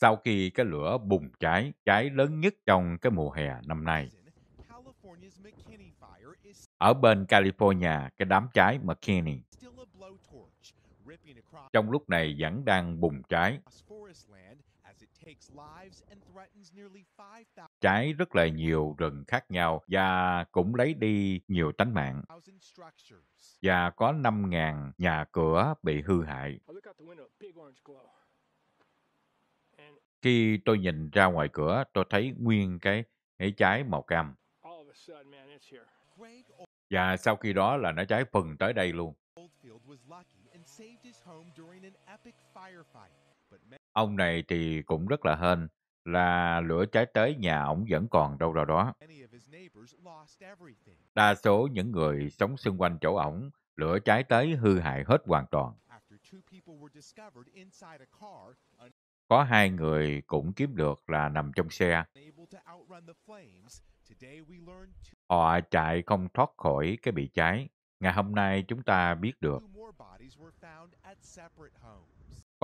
Sau khi cái lửa bùng cháy, cháy lớn nhất trong cái mùa hè năm nay. Ở bên California, cái đám cháy McKinney trong lúc này vẫn đang bùng cháy cháy rất là nhiều rừng khác nhau và cũng lấy đi nhiều tánh mạng. Và có 5.000 nhà cửa bị hư hại. Khi tôi nhìn ra ngoài cửa, tôi thấy nguyên cái hãy cháy màu cam. Và sau khi đó là nó cháy phần tới đây luôn. Ông này thì cũng rất là hên, là lửa cháy tới nhà ổng vẫn còn đâu đâu đó. Đa số những người sống xung quanh chỗ ổng, lửa cháy tới hư hại hết hoàn toàn. Có hai người cũng kiếm được là nằm trong xe. Họ chạy không thoát khỏi cái bị cháy. Ngày hôm nay chúng ta biết được.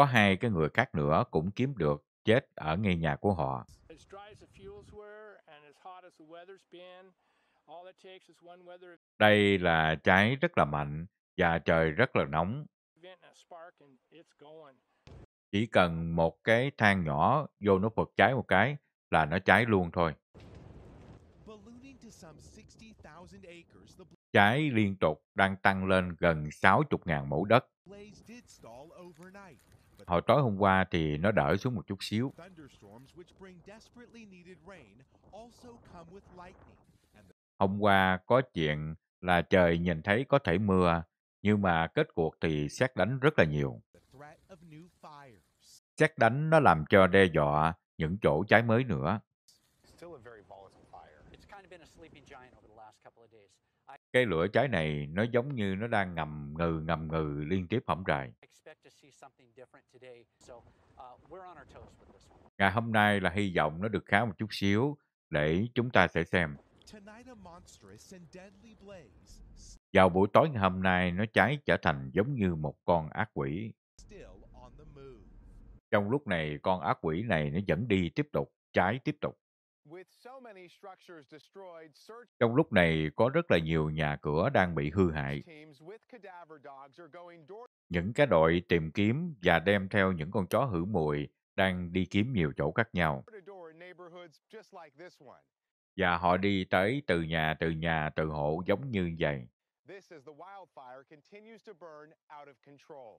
Có hai cái người khác nữa cũng kiếm được chết ở ngay nhà của họ. Đây là trái rất là mạnh và trời rất là nóng. Chỉ cần một cái than nhỏ vô nó phật cháy một cái là nó cháy luôn thôi. Cháy liên tục đang tăng lên gần 60.000 mẫu đất. Hồi tối hôm qua thì nó đỡ xuống một chút xíu. Hôm qua có chuyện là trời nhìn thấy có thể mưa, nhưng mà kết cuộc thì xét đánh rất là nhiều. Xét đánh nó làm cho đe dọa những chỗ cháy mới nữa. Cái lửa cháy này nó giống như nó đang ngầm ngừ ngầm ngừ liên tiếp hổng rời. Uh, ngày hôm nay là hy vọng nó được khá một chút xíu để chúng ta sẽ xem. Vào buổi tối ngày hôm nay, nó cháy trở thành giống như một con ác quỷ. Trong lúc này, con ác quỷ này nó vẫn đi tiếp tục, cháy tiếp tục. Trong lúc này có rất là nhiều nhà cửa đang bị hư hại. Những cái đội tìm kiếm và đem theo những con chó hử mùi đang đi kiếm nhiều chỗ khác nhau. Và họ đi tới từ nhà từ nhà từ hộ giống như vậy.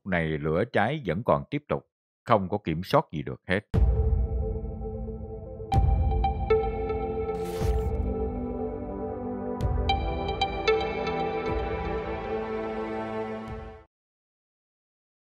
Này lửa cháy vẫn còn tiếp tục, không có kiểm soát gì được hết.